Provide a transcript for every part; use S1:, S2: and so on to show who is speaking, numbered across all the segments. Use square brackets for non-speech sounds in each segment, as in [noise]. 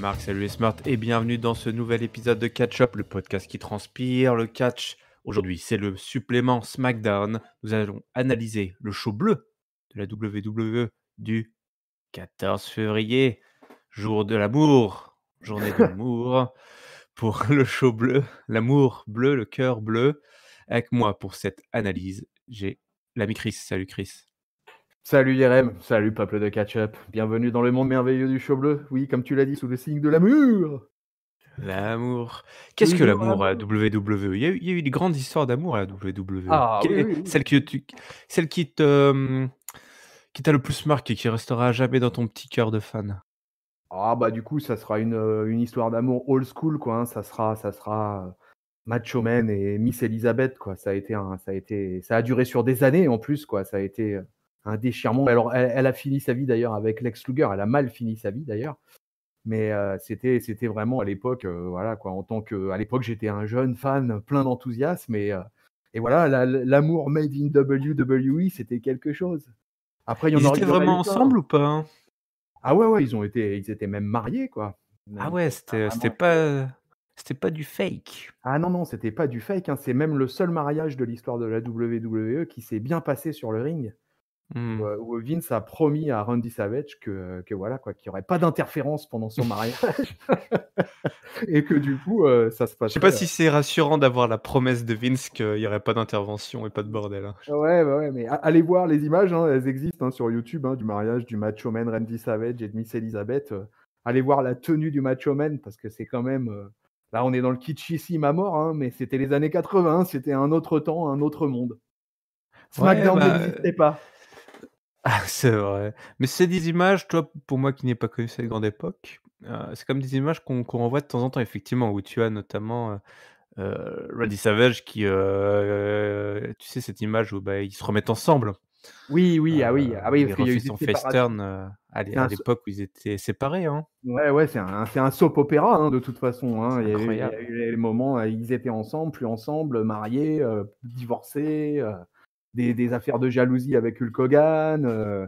S1: Marc, salut les Smart et bienvenue dans ce nouvel épisode de Catch Up, le podcast qui transpire, le catch. Aujourd'hui, c'est le supplément SmackDown. Nous allons analyser le show bleu de la WWE du 14 février, jour de l'amour, journée de l'amour [laughs] pour le show bleu, l'amour bleu, le cœur bleu. Avec moi pour cette analyse, j'ai l'ami Chris. Salut
S2: Chris. Salut Yerem, salut peuple de ketchup, bienvenue dans le monde merveilleux du show bleu, oui comme tu l'as dit, sous le signe de l'amour L'amour. Qu'est-ce que l'amour à
S1: WWE il y, a eu, il y, a une grande histoire d'amour à la WWE. celle, ah qui, tu, celle qui te, euh, qui t'a le plus marqué, qui restera jamais dans ton petit cœur de fan.
S2: Ah bah du coup, ça sera une, euh, histoire d'amour old school quoi. Hein. Ça sera, ça sera euh, Macho Man et Miss Elizabeth quoi. Ça a été, un, ça a été, ça a duré sur des années en plus quoi. Ça a été un déchirement. Alors, elle, a fini sa vie d'ailleurs avec Lex Luger. Elle a mal fini sa vie d'ailleurs. Mais euh, c'était, c'était vraiment à l'époque, euh, voilà quoi. En tant que, à l'époque, j'étais un jeune fan, plein d'enthousiasme et, euh, et voilà, l'amour made in WWE, c'était quelque chose. Après, ils étaient vraiment ensemble ou pas hein Ah ouais, ouais, ils ont été, ils étaient même mariés quoi. ah ouais, c'était, c'était pas, c'était pas du fake. Ah non non, c'était pas du fake. Hein. C'est même le seul mariage de l'histoire de la WWE qui s'est bien passé sur le ring. Mmh. Où, euh, Vince a promis à Randy Savage que, euh, voilà quoi, qu'il n'y aurait pas d'interférence pendant son mariage [laughs] et que du coup euh, ça se passe. Je sais pas si
S1: c'est rassurant d'avoir la promesse de Vince qu'il n'y aurait pas d'intervention et pas de bordel. Hein.
S2: Ouais, mais allez voir les images, hein, elles existent hein, sur YouTube du mariage du Macho Man Randy Savage et de Miss Elizabeth. allez voir la tenue du Macho Man parce que c'est quand même là on est dans le kitschissime à mort, mais c'était les années 80, c'était un autre temps, un autre monde. SmackDown bah, n'existait pas.
S1: Ah, [laughs] c'est vrai. Mais c'est des images, toi, pour moi qui n'ai pas connu cette grande époque, euh, c'est comme des images qu'on qu'on renvoie de temps en temps, effectivement, où tu as notamment euh, euh Randy Savage qui, euh, tu sais, cette image où bah, ils se remettent ensemble.
S2: Oui, oui, ah oui, ah oui, a son face turn
S1: à l'époque où ils étaient séparés. Hein.
S2: Ouais, ouais, c'est un, un soap opéra hein, de toute façon. hein. Il y a eu- il y les moments, où ils étaient ensemble, plus ensemble, mariés, divorcés des, affaires de jalousie avec Hulk Hogan. Euh,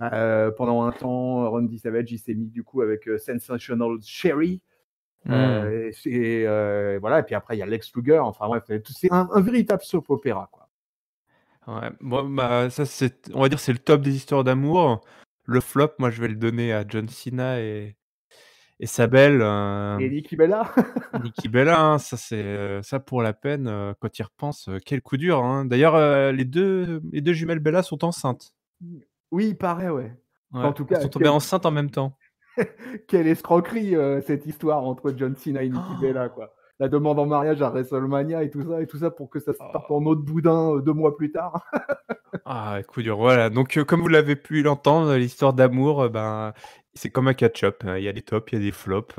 S2: euh, pendant un temps, Randy Savage il s'est mis du coup avec euh, Sensational Sherry. Hmm. et, voilà. Et puis après, il y a Lex Luger. Enfin bref, c'est un, véritable soap opéra quoi.
S1: Bah, ça c'est, on va dire, c'est le top des histoires d'amour. Le flop, moi, je vais le donner à John Cena et, et sa belle. Et euh, Nikki Bella. [laughs] Nikki Bella, hein, ça c'est euh, ça pour la peine euh, quand il repense, quel coup dur. Hein. D'ailleurs, les deux les deux jumelles Bella sont enceintes.
S2: Oui, il paraît, ouais. en tout cas, elles sont tombées
S1: enceintes en même temps.
S2: [laughs] Quelle escroquerie cette histoire entre John Cena et Nikki Bella, oh. quoi. La demande en mariage à WrestleMania et tout ça, et tout ça pour que ça se parte oh. en autre boudin deux mois plus tard. ah, coup
S1: dur. Voilà. Donc, comme vous l'avez pu l'entendre, l'histoire d'amour, ben, c'est comme un catch-up. Hein. Il y a des tops, il y a des flops.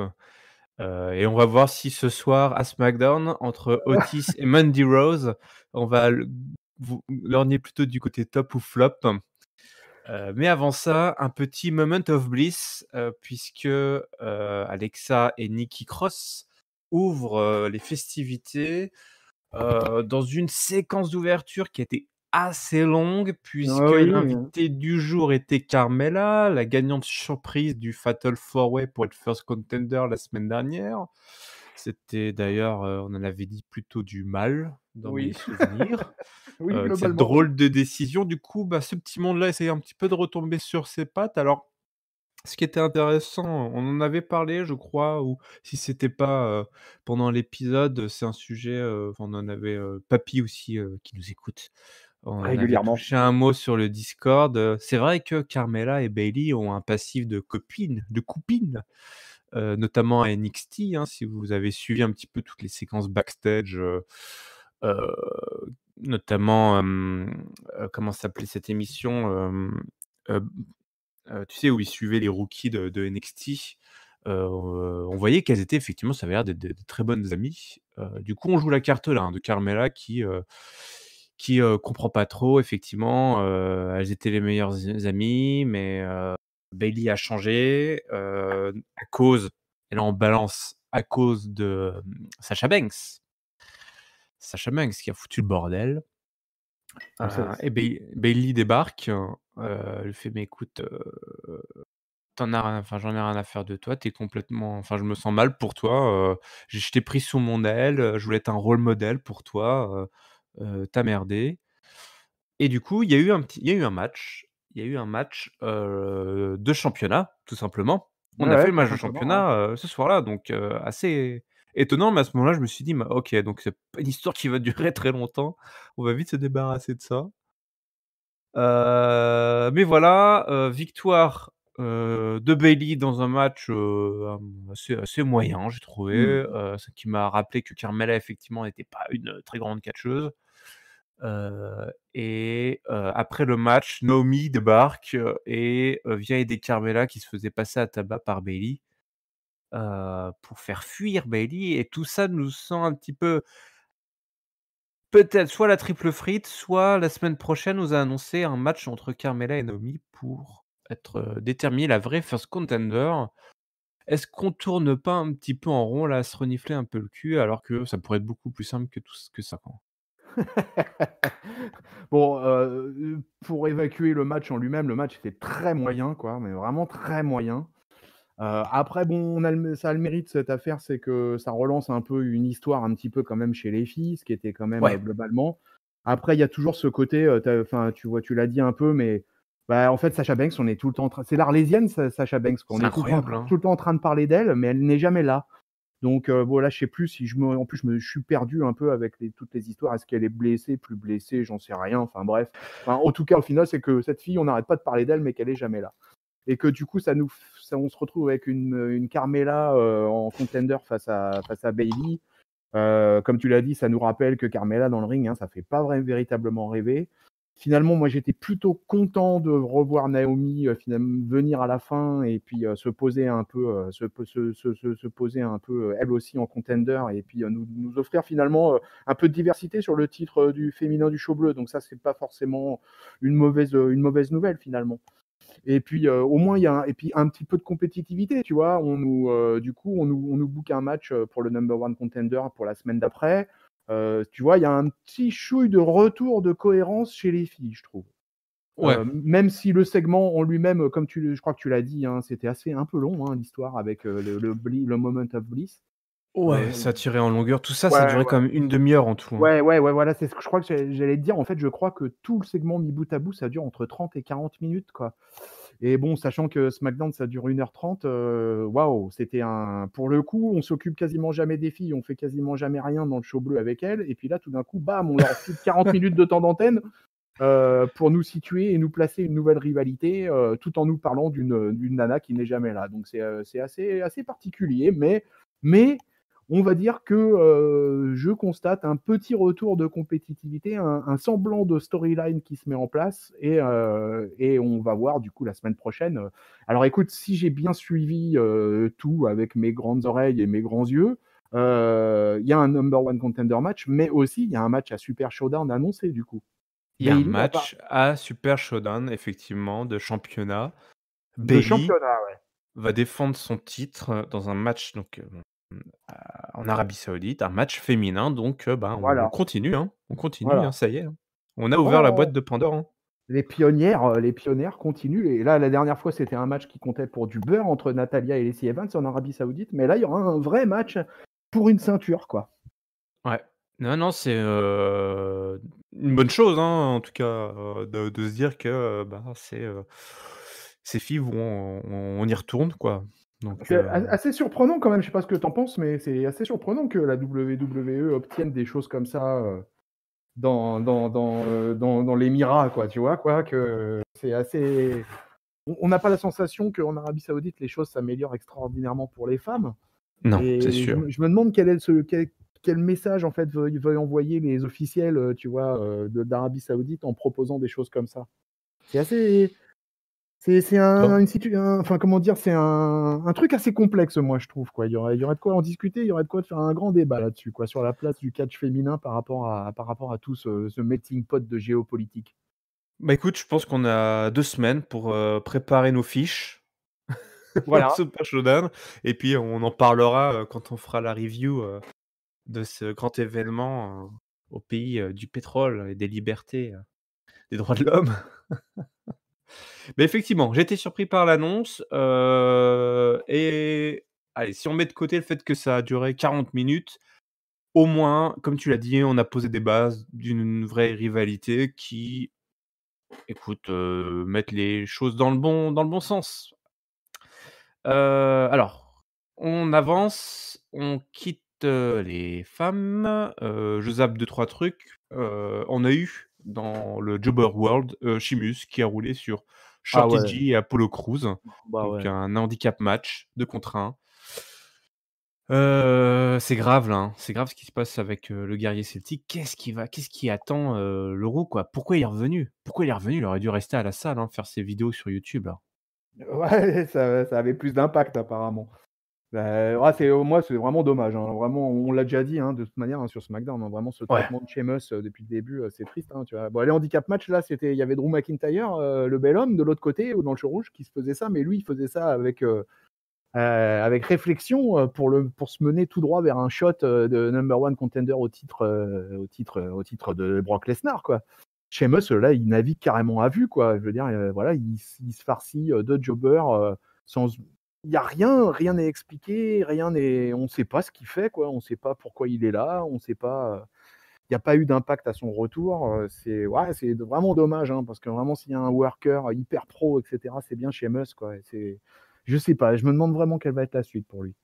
S1: Euh, et on va voir si ce soir à SmackDown, entre [laughs] Otis et Mandy Rose, on va lorgner plutôt du côté top ou flop. Euh, mais avant ça, un petit moment of bliss, euh, puisque Alexa et Nikki Cross ouvrent les festivités dans une séquence d'ouverture qui a été assez longue, puisque l'invité du jour était Carmela, la gagnante surprise du Fatal Fourway pour être first contender la semaine dernière. C'était d'ailleurs, euh, on en avait dit plutôt du mal dans mes [laughs] souvenirs. oui, euh, cette drôle de décision. Du coup, bah, ce petit monde-là essayait un petit peu de retomber sur ses pattes. Alors, ce qui était intéressant, on en avait parlé, je crois, ou si c'était pas euh, pendant l'épisode, c'est un sujet, on en avait Papy aussi qui nous écoute, on régulièrement. J'ai un mot sur le Discord. C'est vrai que Carmela et Bailey ont un passif de copine, de coupine, euh, notamment à NXT. Hein, si vous avez suivi un petit peu toutes les séquences backstage, euh, euh, notamment comment s'appelait cette émission Tu sais où ils suivaient les rookies de, de NXT. on voyait qu'elles étaient effectivement, ça avait l'air de, de, très bonnes amies. du coup, on joue la carte là hein, de Carmela qui qui comprend pas trop, effectivement. elles étaient les meilleures amies, mais Bailey a changé à cause, elle est en balance à cause de mmh, Sacha Banks. Sacha Banks qui a foutu le bordel. Ah, et Bailey débarque, Elle lui fait mais écoute, as enfin j'en ai rien à faire de toi, t'es complètement, enfin je me sens mal pour toi, je t'ai pris sous mon aile, je voulais être un rôle modèle pour toi, t'as merdé. Et du coup, il y a eu un il y eu un match, il y a eu un match de championnat, tout simplement. On a fait le match de championnat ce soir-là, donc assez étonnant, mais à ce moment-là, je me suis dit, ok, donc c'est pas une histoire qui va durer [laughs] très longtemps, on va vite se débarrasser de ça. mais voilà, victoire de Bailey dans un match assez, moyen, j'ai trouvé, mmh. ce qui m'a rappelé que Carmela, effectivement, n'était pas une très grande catcheuse. Euh, et euh, après le match, Naomi débarque euh, et vient aider Carmela qui se faisait passer à tabac par Bailey pour faire fuir Bailey. Et tout ça nous sent un petit peu. Peut-être soit la triple frite, soit la semaine prochaine, nous a annoncé un match entre Carmela et Naomi pour être déterminé la vraie first contender. Est-ce qu'on tourne pas un petit peu en rond là, à se renifler un peu le cul, alors que ça pourrait être beaucoup plus simple que tout ce que ça. quand.
S2: [laughs] bon, euh, pour évacuer le match en lui-même, le match était très moyen, quoi, mais vraiment très moyen. Euh, après, bon, ça a le mérite cette affaire, c'est que ça relance un peu une histoire un petit peu quand même chez les filles, ce qui était quand même euh, globalement. Après, il y a toujours ce côté, enfin, tu vois, tu l'as dit un peu, mais bah, en fait, Sacha Banks, on est tout le temps, c'est l'Arlésienne, Sacha Banks, qu'on est, hein. tout, le temps en train de parler d'elle, mais elle n'est jamais là. Donc voilà je sais plus si je me en plus je me suis perdu un peu avec toutes les histoires est-ce qu'elle est blessée plus blessée j'en sais rien enfin bref en tout cas au final c'est que cette fille on n'arrête pas de parler d'elle mais qu'elle est jamais là et que du coup ça nous on se retrouve avec une, Carmela en contender face à face à Bailey comme tu l'as dit ça nous rappelle que Carmela dans le ring hein, ça fait pas vraiment véritablement rêver finalement, moi, j'étais plutôt content de revoir Naomi euh, finalement venir à la fin et puis euh, se poser un peu, euh, se, poser un peu elle aussi en contender et puis nous, offrir finalement un peu de diversité sur le titre du féminin du show bleu. Donc ça, c'est pas forcément une mauvaise, une mauvaise nouvelle finalement. Et puis au moins il y a un, et puis un petit peu de compétitivité, tu vois. On nous, du coup, on nous, on nous book un match pour le number one contender pour la semaine d'après. Euh, tu vois, il y a un petit chouille de retour de cohérence chez les filles, je trouve. Euh, même si le segment en lui-même, euh, comme tu, je crois que tu l'as dit, hein, c'était assez un peu long hein, l'histoire avec le, le, moment of bliss. Ouais, ça
S1: tirait en longueur. Tout ça, ça durait comme une demi-heure en tout. Hein.
S2: Ouais, ouais, ouais, voilà. C'est ce que je crois que j'allais te dire. En fait, je crois que tout le segment mis bout à bout, ça dure entre 30 et 40 minutes, quoi. Et bon, sachant que SmackDown, ça dure 1h30, euh, waouh, c'était un. Pour le coup, on s'occupe quasiment jamais des filles, on fait quasiment jamais rien dans le show bleu avec elles. Et puis là, tout d'un coup, bam, on leur file 40 minutes de temps d'antenne. Euh, pour nous situer et nous placer une nouvelle rivalité euh, tout en nous parlant d'une nana qui n'est jamais là. Donc c'est assez, assez particulier, mais, mais on va dire que euh, je constate un petit retour de compétitivité, un, semblant de storyline qui se met en place euh, et, on va voir du coup la semaine prochaine. Alors écoute, si j'ai bien suivi euh, tout avec mes grandes oreilles et mes grands yeux, il y a un number one contender match, mais aussi il y a un match à Super Showdown annoncé du coup. Il y a un match
S1: à Super Showdown effectivement de championnat. De championnat, va défendre son titre dans un match donc en Arabie Saoudite, un match féminin. Donc, euh, ben on, continue, hein, on continue, hein, ça y est. Hein.
S2: On a ouvert la oh. boîte de Pandore. Les pionnières, euh, les pionnières continuent. Et là, la dernière fois, c'était un match qui comptait pour du beurre entre Natalia et Leslie Evans en Arabie Saoudite. Mais là, il y aura un vrai match pour une ceinture, quoi.
S1: Ouais. Non, non, c'est euh, une bonne chose, en tout cas, de, se dire que ben, ces filles, vont, on, y retourne, quoi
S2: c'est euh, assez surprenant quand même, je sais pas ce que tu en penses, mais c'est assez surprenant que la WWE obtienne des choses comme ça euh, dans, dans, dans, euh, dans, les quoi, tu vois, quoi, que c'est assez... On n'a pas la sensation qu'en Arabie Saoudite, les choses s'améliorent extraordinairement pour les femmes.
S1: Non, c'est sûr.
S2: Je, me demande quel est ce, quel, message en fait envoyer les officiels, tu vois, d'Arabie Saoudite en proposant des choses comme ça. C'est assez, c'est un, un, enfin comment dire, c'est un, un, truc assez complexe, moi je trouve quoi. Il y aurait, il y aurait de quoi en discuter, il y aurait de quoi faire un grand débat là-dessus quoi, sur la place du catch féminin par rapport à par rapport à tout ce, ce melting pot de géopolitique.
S1: Bah écoute, je pense qu'on a deux semaines pour euh, préparer nos fiches. [laughs] voilà. Super Et puis on en parlera euh, quand on fera la review euh, de ce grand événement au pays du pétrole et des libertés, des droits de l'homme. [laughs] Mais effectivement, j'étais surpris par l'annonce. Euh, et allez, si on met de côté le fait que ça a duré 40 minutes, au moins, comme tu l'as dit, on a posé des bases d'une vraie rivalité qui, écoute, euh, les choses dans le bon, dans le bon sens. Euh, alors, on avance, on quitte euh, les femmes, je zappe deux, trois trucs. on a eu dans le Jobber World, Chimus, euh, qui a roulé sur ah Shorty G et Apollo Cruz. Bah donc un handicap match, de contre 1. Euh, c'est grave là, hein. c'est grave ce qui se passe avec euh, le guerrier celtique. Qu'est-ce qui va, qu'est-ce qui attend euh, l'euro quoi Pourquoi il est revenu Pourquoi il est revenu Il aurait dû rester à la salle, hein, faire ses vidéos sur YouTube
S2: Ouais, [laughs] ça avait plus d'impact apparemment. Bah, moi, c'est vraiment dommage. Hein. Vraiment, on l'a déjà dit hein, de toute manière sur hein, sur SmackDown. vraiment, ce traitement de Sheamus euh, depuis le début, euh, c'est triste. tu vois. Bon, les handicap match là, c'était il y avait Drew McIntyre, euh, le bel homme, de l'autre côté ou dans le show rouge, qui se faisait ça, mais lui, il faisait ça avec avec réflexion pour le pour se mener tout droit vers un shot de number one contender au titre au titre au titre de Brock Lesnar, quoi. Sheamus, là, il navigue carrément à vue, quoi. Je veux dire, voilà, il, il se farcit de jobber sans il n'y a rien, rien n'est expliqué, rien n'est, on ne sait pas ce qu'il fait, quoi. On ne sait pas pourquoi il est là, on sait pas. Euh, il n'y a pas eu d'impact à son retour. Euh, c'est ouais, c'est vraiment dommage, hein, parce que vraiment s'il y a un worker hyper pro, etc., c'est bien chez Musk, quoi. C'est, je sais pas. Je me demande vraiment quelle va être la suite pour lui.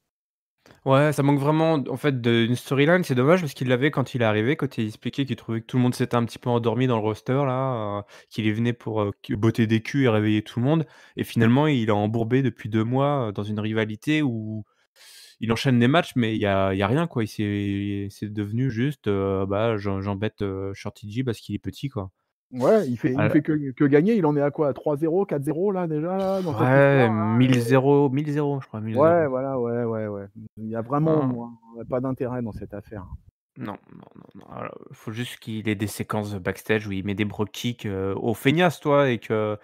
S1: Ouais, ça manque vraiment en fait d'une storyline, c'est dommage parce qu'il l'avait quand il est arrivé, quand il expliquait qu'il trouvait que tout le monde s'était un petit peu endormi dans le roster là, euh, qu'il est venait pour euh, botter des culs et réveiller tout le monde, et finalement il a embourbé depuis deux mois euh, dans une rivalité où il enchaîne des matchs, mais il y a, rien quoi, il c'est devenu juste, bah j'embête Shorty G parce qu'il est petit quoi.
S2: Ouais, il fait, ah, fait que, gagner. Il en est à quoi 3-0, 4-0 là déjà Ouais,
S1: 1000-0, 1000-0, je crois. ouais,
S2: voilà, ouais, ouais, ouais. Il y a vraiment mmh. pas d'intérêt dans cette affaire.
S1: Non, non, non. non. faut juste qu'il ait des séquences backstage où il met des bro euh, au feignasse, toi, et que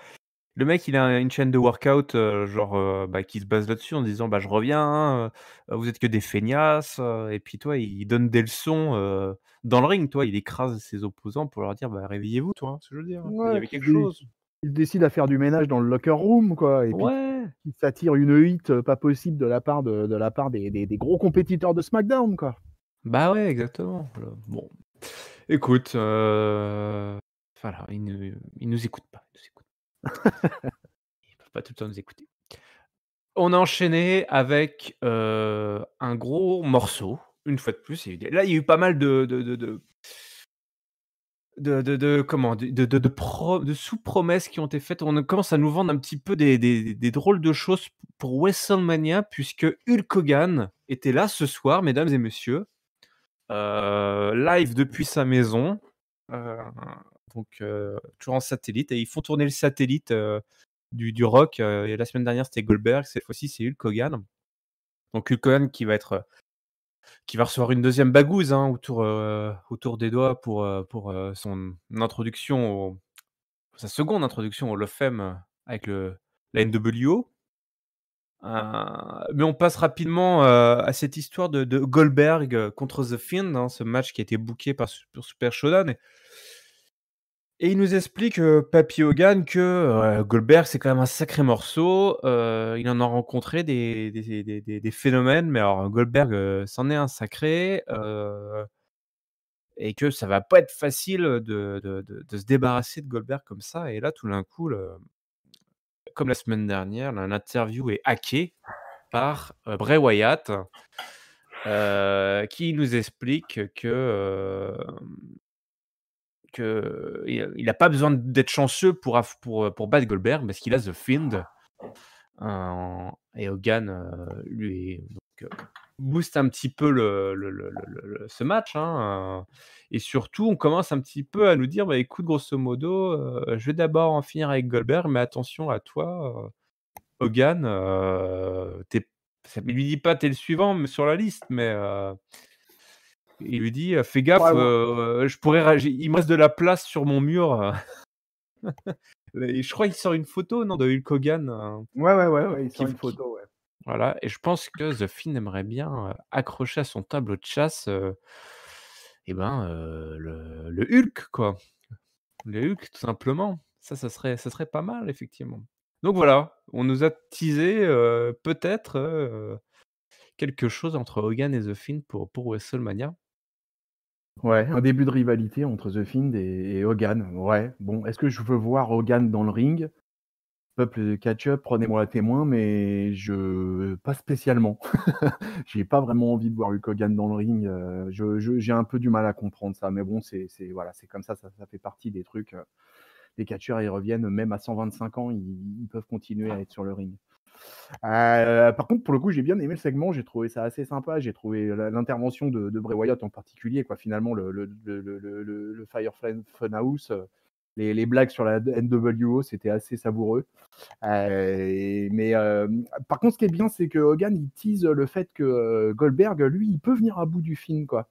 S1: le mec, il a une chaîne de workout euh, genre euh, bah, qui se base là-dessus en disant bah je reviens, hein, euh, vous êtes que des feignasses. et puis toi, il donne des leçons dans le ring, toi, il écrase ses opposants pour leur dire bah, réveillez-vous, toi. Hein, je veux dire. Hein.
S2: il décide à faire du ménage dans le locker room, quoi. Et il s'attire une hit pas possible de la part de, la part des, gros compétiteurs de SmackDown, quoi.
S1: Bah ouais, exactement. Bon, écoute, voilà, il ne, nous écoute pas pas tout le temps nous écouter. On a enchaîné avec euh, un gros morceau, une fois de plus. Là, il y a eu pas mal de, de, de, comment de, sous-promesses qui ont été faites. On commence à nous vendre un petit peu des, drôles de choses pour WrestleMania, puisque Hulk Hogan était là ce soir, mesdames et messieurs, euh, live depuis sa maison. Euh, donc toujours en satellite, et ils font tourner le satellite du, du, rock. et la semaine dernière, c'était Goldberg, cette fois-ci, c'est Hulk Hogan. Donc Hulk Hogan qui va être qui va recevoir une deuxième bagouze hein, autour, autour des doigts pour, pour son introduction, sa seconde introduction au Love euh, avec le, la NWO. Ah, mais on passe rapidement euh, à cette histoire de, Goldberg euh, contre The Fiend, hein, ce match qui a été booké par, par Super Shodan. Et et il nous explique, euh, Papi Hogan, que euh, Goldberg, c'est quand même un sacré morceau. Euh, il en a rencontré des, phénomènes, mais alors Goldberg, c'en est un sacré. et que ça va pas être facile de, se débarrasser de Goldberg comme ça. Et là, tout d'un coup, comme la semaine dernière, l'interview est hackée par Bray Wyatt, qui nous explique que il n'a pas besoin d'être chanceux pour, pour, euh, pour battre Goldberg parce qu'il a The Find euh, et Hogan euh, lui booste un petit peu le, ce match. Hein, et surtout, on commence un petit peu à nous dire bah, écoute, grosso modo, je vais d'abord en finir avec Goldberg, mais attention à toi, Hogan, il ne lui dit pas t'es le suivant mais sur la liste, mais il lui dit euh, Fais gaffe, euh, je pourrais il me reste de la place sur mon mur. [laughs] je crois qu'il sort une photo, non, de Hulk Hogan. Euh.
S2: Ouais, ouais, ouais, ouais il sort une photo, ouais.
S1: Voilà, et je pense que The Finn aimerait bien accrocher à son tableau de chasse ben, le, Hulk, quoi. Le Hulk, tout simplement. Ça, ça serait, ça serait pas mal, effectivement. Donc voilà, on nous a teasé peut-être quelque chose entre Hogan et The Finn pour, pour WrestleMania.
S2: Ouais, un début de rivalité entre The Find et, Hogan. Ouais, bon, est-ce que je veux voir Hogan dans le ring Peuple de catch-up, prenez-moi à témoin, mais je pas spécialement. [laughs] j'ai pas vraiment envie de voir Hulk Hogan dans le ring. Euh, je, je, j'ai un peu du mal à comprendre ça, mais bon, c'est, voilà, c'est comme ça, ça, fait partie des trucs. Euh. Les catcheurs, ils reviennent même à 125 ans, ils peuvent continuer à ah. être sur le ring. Euh, par contre, pour le coup, j'ai bien aimé le segment, j'ai trouvé ça assez sympa, j'ai trouvé l'intervention de, Bray Wyatt en particulier, quoi, finalement, le, le, Firefly Funhouse. Euh, les, les, blagues sur la NWO, c'était assez savoureux. Euh, mais par contre, ce qui est bien, c'est que Hogan, il tease le fait que Goldberg, lui, il peut venir à bout du film, quoi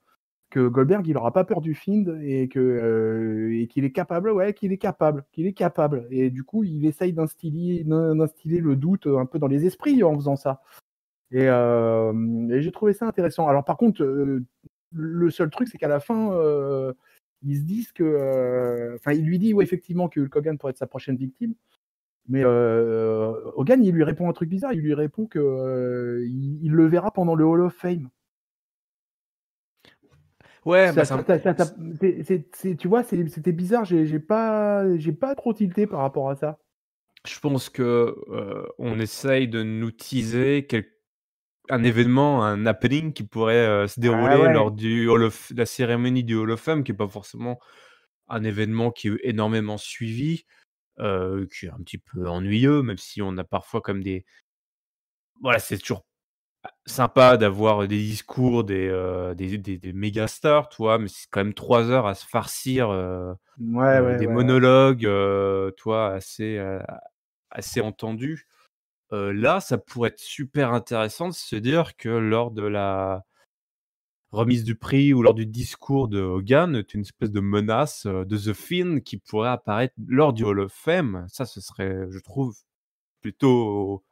S2: que Goldberg il n'aura pas peur du Find et que euh, qu'il est capable ouais qu'il est capable qu'il est capable et du coup il essaye d'instiller d'instiller le doute un peu dans les esprits en faisant ça et, euh, j'ai trouvé ça intéressant alors par contre euh, le seul truc c'est qu'à la fin ils se disent que enfin il lui dit ouais, effectivement que Hulk Hogan pourrait être sa prochaine victime mais Hogan il lui répond un truc bizarre il lui répond que le verra pendant le Hall of Fame Ouais, ça, bah, tu vois, c'était bizarre. J'ai pas, j'ai pas trop tilté par rapport à ça.
S1: Je pense que euh, on essaye de nous teaser un événement, un happening qui pourrait euh, se ah dérouler lors du la cérémonie du Hall of Fame, qui n'est pas forcément un événement qui est énormément suivi, euh, qui est un petit peu ennuyeux, même si on a parfois comme des. Voilà, c'est toujours sympa d'avoir des discours des, euh, des, des, méga stars, toi, mais c'est quand même trois heures à se farcir euh, euh, des monologues, toi, assez, assez entendus. là, ça pourrait être super intéressant de se dire que lors de la remise du prix ou lors du discours de Hogan, c'est une espèce de menace de The Fin qui pourrait apparaître lors du Hall of Fame. Ça, ce serait, je trouve, plutôt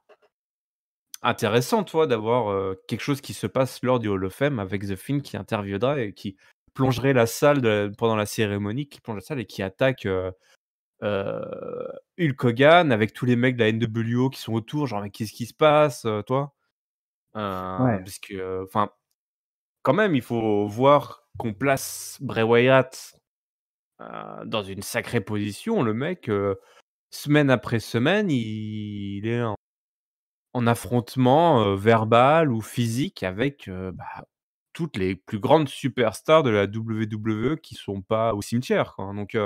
S1: intéressant, toi, d'avoir quelque chose qui se passe lors du Hall of Fame avec The Finn qui interviendra et qui plongerait la salle pendant la cérémonie, qui plonge la salle et qui attaque Hulk Hogan avec tous les mecs de la NWO qui sont autour, genre, mais qu'est-ce qui se passe, toi euh, Parce que, enfin, quand même, il faut voir qu'on place Bray Wyatt dans une sacrée position. Le mec, semaine après semaine, il, il est en en affrontement verbal ou physique avec bah, toutes les plus grandes superstars de la WWE qui sont pas au cimetière. Hein, donc,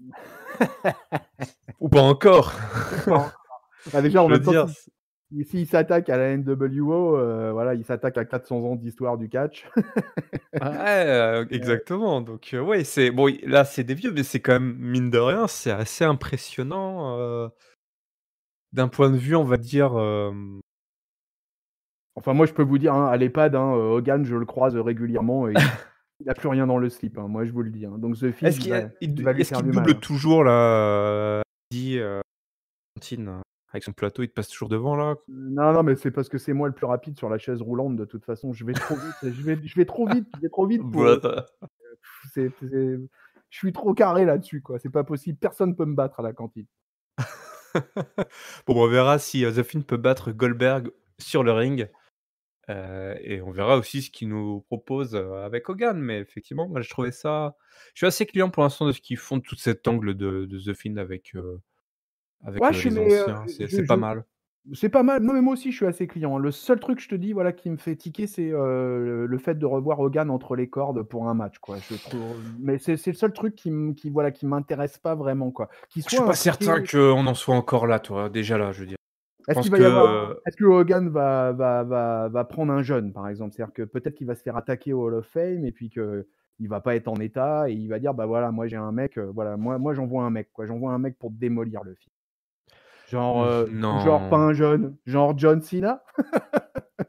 S1: [laughs] ou pas encore. Bah, déjà, on [laughs] va dire.
S2: S'il s'attaque à la NWO, voilà, il s'attaque à 400 ans d'histoire du catch.
S1: Ah [laughs] exactement. Donc, ouais, c'est bon. Là, c'est des vieux, mais c'est quand même mine de rien, c'est assez impressionnant
S2: d'un point de vue, on va dire. Euh, enfin, moi, je peux vous dire, hein, à l'EHPAD, hein, euh, Hogan, je le croise euh, régulièrement et il [laughs] n'a plus rien dans le slip. Hein. moi, je vous le dis. Donc, The Est-ce qu'il double
S1: toujours là Dit
S2: avec son plateau, il te passe toujours devant là Non, non, mais c'est parce que c'est moi le plus rapide sur la chaise roulante. De toute façon, je vais trop vite. je, vais, je vais trop vite. Je vais trop vite. Je suis trop carré là-dessus, quoi. C'est pas possible. Personne peut me battre à la cantine. [laughs]
S1: [laughs] bon, bah, on verra si euh, The Finn peut battre Goldberg sur le ring. Euh, et on verra aussi ce qu'il nous propose euh, avec Hogan. Mais effectivement, moi, je trouvais ça. Je suis assez client pour l'instant de ce qu'ils font de tout cet angle de, The Finn avec, avec les anciens. C'est pas mal.
S2: C'est pas mal. Non, mais moi aussi, je suis assez client. Le seul truc, que je te dis, voilà, qui me fait tiquer, c'est euh, le fait de revoir Hogan entre les cordes pour un match, quoi. Je Mais c'est le seul truc qui, qui voilà, qui m'intéresse pas vraiment, quoi. qui soit suis pas certain
S1: qu'on en soit encore là, toi. Déjà là, je veux dire.
S2: Euh, est-ce que... Hogan va, va, prendre un jeune, par exemple cest que peut-être qu'il va se faire attaquer au Hall of Fame et puis que il va pas être en état et il va dire bah voilà moi j'ai un mec euh, voilà moi moi j'envoie un mec quoi j'envoie un mec pour démolir le film
S1: Genre, euh, genre pas un
S2: jeune, genre John Cena. [laughs]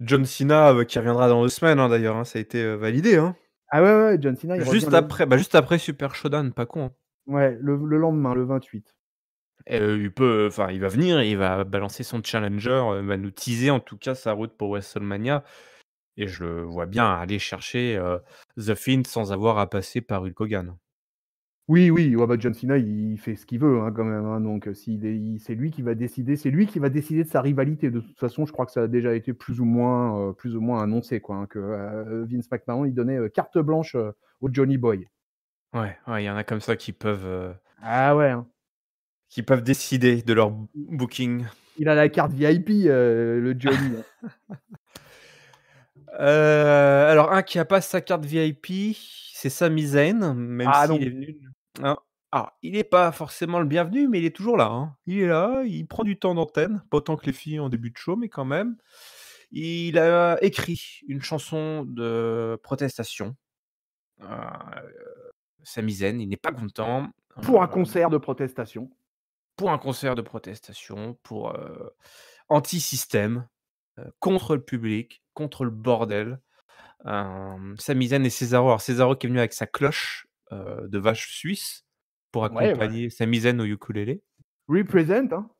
S1: John Cena euh, qui reviendra dans deux semaines hein, d'ailleurs, hein, ça a été euh, validé. Hein.
S2: Ah ouais, John Cena. Il juste, après,
S1: bah, juste après Super Shodan, pas con.
S2: Ouais, le, lendemain, le 28.
S1: il, peut, il va venir il va balancer son challenger, il va nous teaser en tout cas sa route pour WrestleMania. Et je le vois bien aller chercher The Fiend sans avoir à passer par Hulk Hogan.
S2: Oui, oui, bah, John Cena, il fait ce qu'il veut hein, quand même. Hein, donc, euh, c'est lui qui va décider, c'est lui qui va décider de sa rivalité. De toute façon, je crois que ça a déjà été plus ou moins, euh, plus ou moins annoncé quoi, hein, que euh, Vince McMahon il donnait carte blanche au Johnny Boy.
S1: Ouais, il y en a comme ça qui peuvent. Ah ouais. Qui peuvent décider de leur
S2: booking. Il a la carte VIP, le Johnny.
S1: [laughs] alors, un qui a pas sa carte VIP, c'est Sami Zayn, même ah, s'il est venu Hein, alors, il n'est pas forcément le bienvenu, mais il est toujours là. Hein. Il est là, il prend du temps d'antenne, pas autant que les filles en début de show, mais quand même. Il a écrit une chanson de protestation. Euh, il n'est pas content. Pour un euh, concert de protestation. Pour un concert de protestation, pour euh, anti-système, euh, contre le public, contre le bordel. Euh, et Césaro. Alors Césaro qui est venu avec sa cloche euh, de vaches suisses pour accompagner ouais, sa misaine au ukulélé.
S2: Represent, hein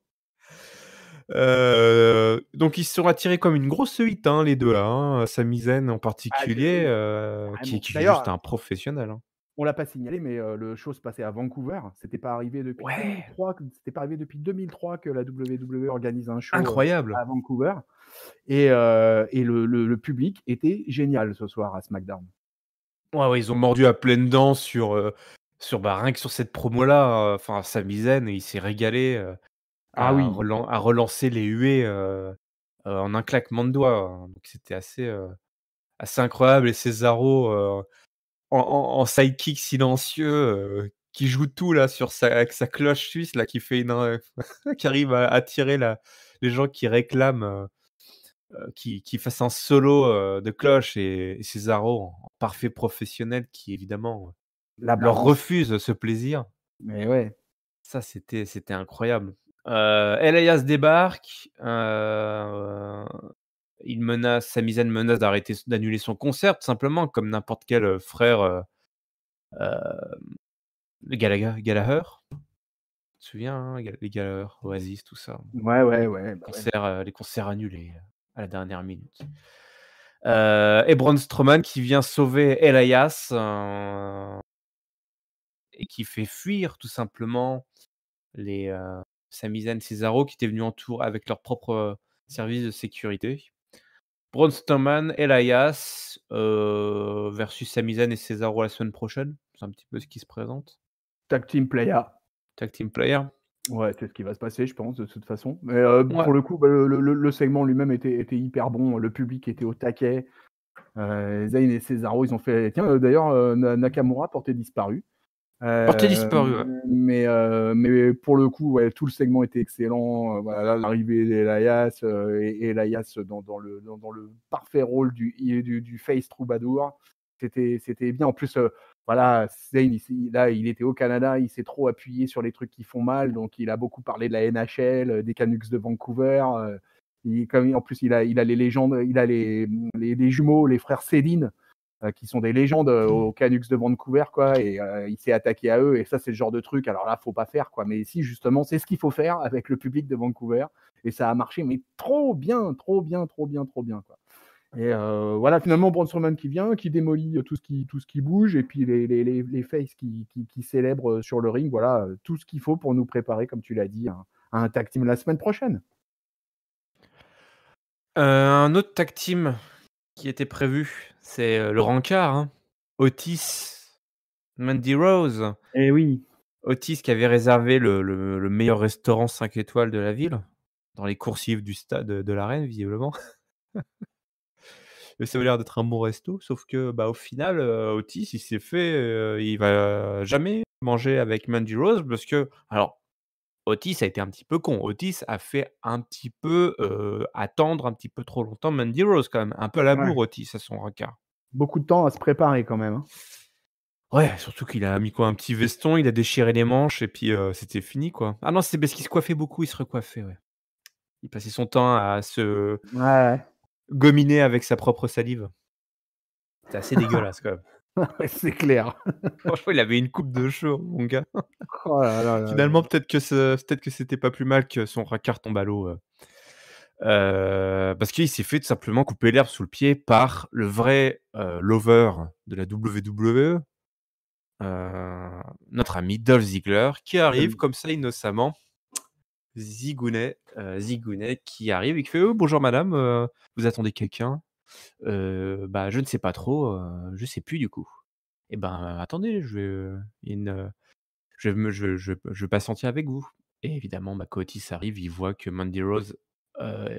S1: euh, donc ils se sont attirés comme une grosse suite, hein, les deux là. Hein. Sa en ah, particulier, euh, ah, qui, est juste un professionnel. Hein.
S2: On l'a pas signalé, mais le show se passait à Vancouver. C'était pas arrivé depuis 2003. C'était pas arrivé depuis 2003 que la WWE organise un show incroyable à Vancouver. Et, et le public était génial ce soir à SmackDown. Ouais,
S1: ils ont mordu à pleines dents sur, euh, sur bah, rien que sur cette promo-là. Euh, enfin, misaine, et il s'est régalé euh, ah, à, oui. à, relancer les huées en un claquement de doigts. Hein. Donc, c'était assez, assez incroyable. Et Cesaro en, sidekick silencieux. qui joue tout là sur sa, avec sa cloche suisse là qui fait une [laughs] qui arrive à attirer la, les gens qui réclament euh, qui, qui, fasse un solo euh, de cloche et, Cesaro en, parfait professionnel qui évidemment euh, leur refuse ce plaisir. Mais ouais. Ça, c'était, c'était incroyable. Euh, Elias débarque. il menace, Samizane menace d'arrêter, d'annuler son concert, tout simplement, comme n'importe quel frère euh, Gallagher. tu te souviens, hein, les Galaheurs Oasis, tout ça. Ouais, ouais, ouais. concerts, bah ouais. les concerts annulés à la dernière minute. Euh, et Braun qui vient sauver Elias euh, et qui fait fuir tout simplement les euh, Samizan Cesaro qui étaient venus en tour avec leur propre euh, service de sécurité. Braun Strowman, Elias versus Samizan et Cesaro la semaine prochaine. C'est un petit peu ce qui se présente. Tag Team Player. Tag Team Player.
S2: Ouais, c'est ce qui va se passer, je pense, de toute façon. Mais euh, pour le coup, bah, le, segment lui-même était, hyper bon. Le public était au taquet. Euh, Zayn et Cesaro, ils ont fait. Tiens, euh, d'ailleurs, Nakamura portait disparu. Portait disparu, ouais. Mais, pour le coup, tout le segment était excellent. Voilà, l'arrivée d'Elias et, Elias dans, le, parfait rôle du face troubadour c'était c'était bien. En plus, euh, voilà, Zane, il, là, il était au Canada, il s'est trop appuyé sur les trucs qui font mal, donc il a beaucoup parlé de la NHL, euh, des Canucks de Vancouver. Euh, il, comme, en plus, il a, il a les légendes, il a les, les, jumeaux, les frères Céline, qui sont des légendes aux Canucks de Vancouver, quoi, et il s'est attaqué à eux, et ça, c'est le genre de truc. Alors là, faut pas faire, quoi. Mais ici, justement, c'est ce qu'il faut faire avec le public de Vancouver, et ça a marché, mais trop bien, trop bien, trop bien, trop bien, quoi. Et euh, voilà, finalement, Bronsterman qui vient, qui démolit euh, tout ce qui, tout ce qui bouge, et puis les, les, les, faces qui, qui, qui, célèbrent euh, sur le ring, voilà, tout ce qu'il faut pour nous préparer, comme tu l'as dit, à, un tag team la semaine prochaine.
S1: un autre tag team qui était prévu, c'est le rancard hein. Otis, Mandy Rose. Et eh oui. Otis qui avait réservé le, le, le, meilleur restaurant 5 étoiles de la ville, dans les coursives du stade de l'arène, visiblement. [laughs] ça veut l'air d'être un bon resto, sauf que bah, au final, euh, Otis, il s'est fait, euh, il va jamais manger avec Mandy Rose parce que, alors, Otis a été un petit peu con. Otis a fait un petit peu euh, attendre un petit peu trop longtemps Mandy Rose quand même. Un peu à l'amour Otis à son regard.
S2: Beaucoup de temps à se préparer quand même. Hein. Ouais,
S1: surtout qu'il a mis quoi un petit veston, il a déchiré les manches et puis c'était fini quoi. Ah non, c'est parce qu'il se coiffait beaucoup, il se recoiffait ouais. Il passait son temps à se ouais gominé avec sa propre salive. C'est assez dégueulasse quand même. [laughs] c'est clair. [laughs] Franchement, il avait une coupe de chaud, hein, mon gars. Oh Finalement, peut-être que peut-être que c'était pas plus mal que son racard tombe à l'eau. Euh. Euh, parce qu'il s'est fait simplement couper l'herbe sous le pied par le vrai euh, lover de la WWE, notre ami Dolph Ziggler, qui arrive comme ça innocemment Zigounet, euh, qui arrive et qui fait oh, Bonjour madame, euh, vous attendez quelqu'un euh, bah, Je ne sais pas trop, je sais plus du coup. Et eh ben attendez, je vais, je, me, je, je, avec vous. Et évidemment, ma Cotis arrive, il voit que Mandy Rose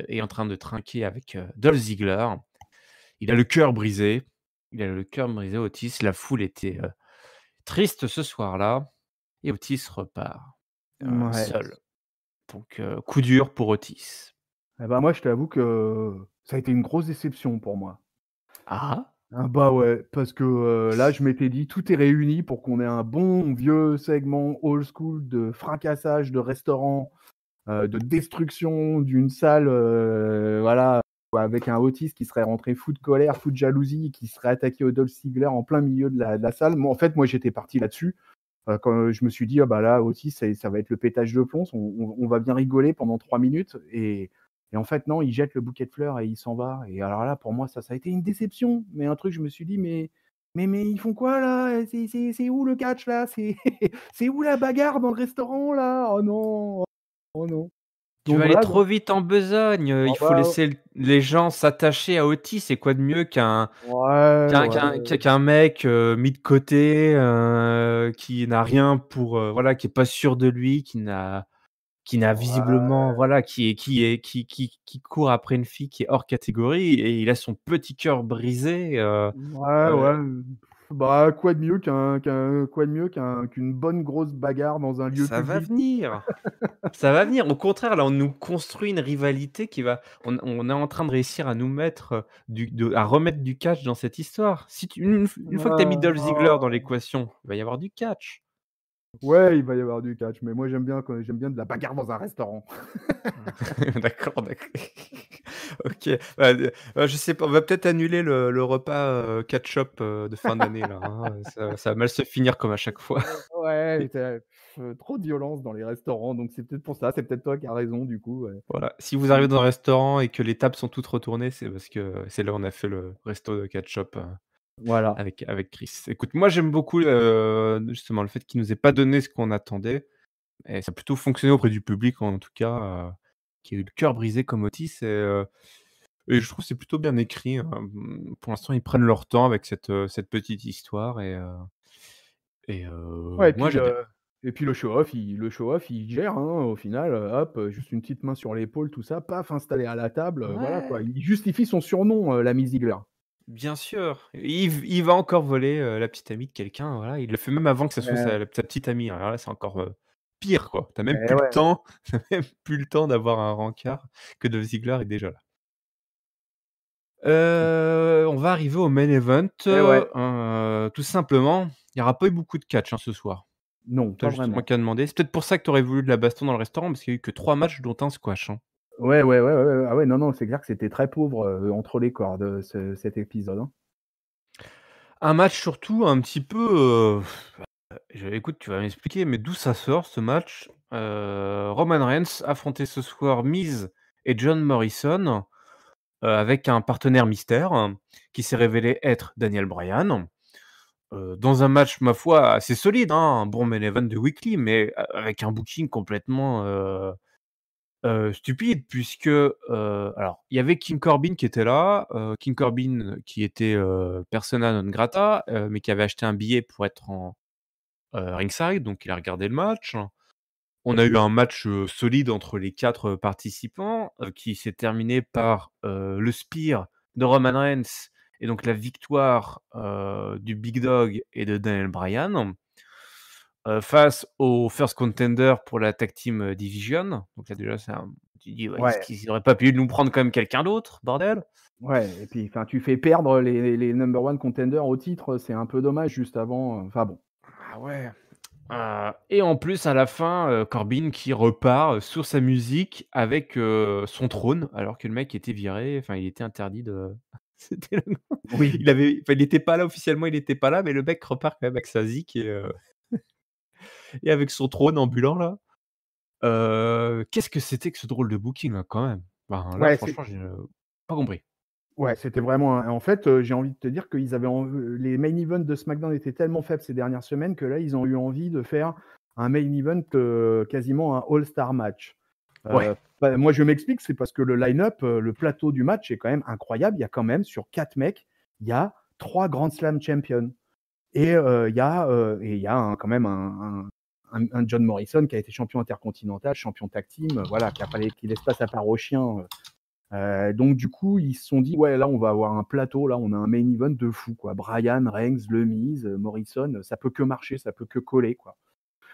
S1: est en train de trinquer avec Dol Dolph Ziggler. Il a le cœur brisé. Il a le cœur brisé, Otis. La foule était triste ce soir-là. Et Otis repart seul.
S2: Donc, coup dur pour Otis. Eh ben, moi, je t'avoue que ça a été une grosse déception pour moi. Ah, ah bah ouais, parce que là, je m'étais dit, tout est réuni pour qu'on ait un bon vieux segment old school de fracassage de restaurants, de destruction d'une salle, voilà, avec un Otis qui serait rentré fou de colère, fou de jalousie, qui serait attaqué au Dolph Ziggler en plein milieu de la, salle. en fait, moi, j'étais parti là-dessus. Euh, je me suis dit, ah, bah là aussi, ça, va être le pétage de plomb, on, va bien rigoler pendant trois minutes. Et, en fait, non, il jette le bouquet de fleurs et il s'en va. Et alors là, pour moi, ça, ça a été une déception. Mais un truc, je me suis dit, mais, mais, mais ils font quoi là C'est où le catch là [laughs] C'est où la bagarre dans le restaurant là Oh non Oh non tu vas aller trop
S1: vite en besogne. Ah il faut bah, laisser oh. les gens s'attacher à Otis. C'est quoi de mieux qu'un qu'un mec euh, mis de côté euh, qui n'a rien pour euh, voilà, qui est pas sûr de lui, qui n'a qui n'a visiblement voilà, qui qui est qui, qui, qui court après une fille qui est hors catégorie et il a son petit cœur brisé. ouais ouais.
S2: Bah, quoi de mieux qu'un, quoi de mieux qu'un, qu'une bonne grosse bagarre dans un lieu Ça va venir.
S1: ça va venir. Au contraire, là, on nous construit une rivalité qui va. On, est en train de réussir à nous mettre euh, du, à remettre du catch dans cette histoire. Si
S2: une, fois que tu as mis ah. Dolph Ziggler
S1: dans l'équation, il va y avoir du catch.
S2: Ouais, il va y avoir du catch, mais moi j'aime bien j'aime bien de la bagarre dans un restaurant. [laughs] d'accord, d'accord. [laughs]
S1: ok, je bah, euh, bah, je sais pas, on va peut-être annuler le, repas catch-up euh, euh, de fin d'année là. Hein. [laughs] Ça, va mal se finir comme à chaque fois.
S2: ouais, trop de violence dans les restaurants, donc c'est peut-être pour ça, c'est peut-être toi qui as raison du coup. Voilà, si vous arrivez dans un
S1: restaurant et que les tables sont toutes retournées, c'est parce que c'est là où on a fait le resto de catch-up. Hein. Voilà. Avec, avec Chris. Écoute, moi j'aime beaucoup euh, justement le fait qu'il nous ait pas donné ce qu'on attendait. Et ça a plutôt fonctionné auprès du public, en tout cas, euh, qui a eu le cœur brisé comme Otis. Euh, et, je trouve que c'est plutôt bien écrit. Hein. Mmh, pour l'instant, ils prennent leur temps avec cette, cette petite histoire. Et,
S2: et, moi, puis, et puis le show-off, il, le show off, il gère, hein, au final, hop, juste une petite main sur l'épaule, tout ça, paf, installé à la table, voilà quoi. Il justifie son surnom, la Miss
S1: Bien sûr, il, va encore voler la petite amie de quelqu'un. Voilà, il le fait même avant que ça soit sa, petite amie. Alors là, c'est encore pire, quoi. T'as même eh plus le temps, [laughs] plus le temps d'avoir un rencard que de Ziggler est déjà là. Mmh. on va arriver au main event. Eh hein, tout simplement, il n'y aura pas eu beaucoup de catch hein, ce soir. Non, T'as moi C'est peut-être pour ça que aurais voulu de la baston dans le restaurant, parce qu'il n'y a eu que trois matchs, dont un squash. Hein.
S2: Ouais, ouais, ouais, ouais, ah ouais, non, non, c'est clair que c'était très pauvre euh, entre les cordes, de cet épisode. Hein. Un match surtout un petit
S1: peu. Euh, écoute, tu vas m'expliquer, mais d'où ça sort ce match euh, Roman Reigns affrontait ce soir Miz et John Morrison avec un partenaire mystère hein, qui s'est révélé être Daniel Bryan. dans un match, ma foi, assez solide, hein, un bon main de weekly, mais avec un booking complètement stupide puisque alors il y avait Kim Corbin qui était là, King Corbin qui était persona non grata, mais qui avait acheté un billet pour être en ringside, donc il a regardé le match. On a eu un match solide entre les quatre participants qui s'est terminé par le spear de Roman Reigns et donc la victoire du Big Dog et de Daniel Bryan face au first contender pour la tag team division. Donc là déjà, un... tu dis, ouais, qu'ils n'auraient pas pu nous prendre comme quelqu'un d'autre, bordel.
S2: Ouais, et puis tu fais perdre les, number one contenders au titre, c'est un peu dommage juste avant. Enfin bon. Ah ouais.
S1: Ah, et en plus, à la fin, Corbin qui repart sur sa musique avec son trône, alors que le mec était viré, enfin il était interdit de, [laughs] le... Oui. Il avait, il n'était pas là officiellement, il n'était pas là, mais le mec repart quand même avec sa zik et, et avec son trône ambulant là. Qu'est-ce que c'était que ce drôle de booking là, hein, quand même ben, là, franchement, j'ai pas compris.
S2: Ouais, c'était vraiment. Hein, en fait, j'ai envie de te dire qu'ils avaient les main events de SmackDown étaient tellement faibles ces dernières semaines que là, ils ont eu envie de faire un main event quasiment un all-star match. ouais. Bah, moi, je m'explique, c'est parce que le line-up, le plateau du match est quand même incroyable. Il y a quand même sur quatre mecs, il y a trois Grand Slam champions. Et il y a, et y a quand même un, un, John Morrison qui a été champion intercontinental, champion tag team, euh, voilà, qui, a pas, qui laisse pas sa part aux chiens. Euh. Euh, donc du coup, ils se sont dit ouais là on va avoir un plateau, là on a un main event de fou quoi. Brian, Reigns, Lemise, Morrison, ça peut que marcher, ça peut que coller quoi.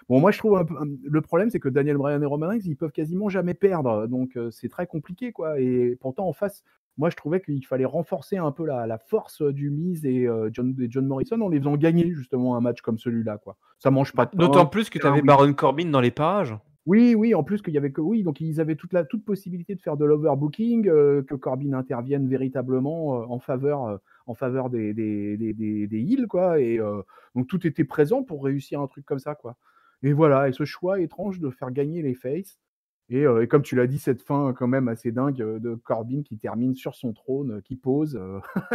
S2: Bon moi je trouve le problème c'est que Daniel Bryan et Roman Reigns ils peuvent quasiment jamais perdre, donc c'est très compliqué quoi. Et pourtant en face moi je trouvais qu'il fallait renforcer un peu la, force euh, du Miz euh, et, John, Morrison en les faisant gagner justement un match comme celui-là. quoi. Ça mange pas D'autant plus que tu avais Baron
S1: Corbin dans les parages.
S2: Oui, oui, en plus qu'il y avait que oui, donc ils avaient toute la toute possibilité de faire de l'overbooking, euh, que Corbin intervienne véritablement en faveur en faveur des des, quoi, et donc tout était présent pour réussir un truc comme ça quoi. Et voilà, et ce choix étrange de faire gagner les faces, euh, et, comme tu l'as dit, cette fin quand même assez dingue euh, de Corbin qui termine sur son trône, euh, qui pose. [laughs] [laughs]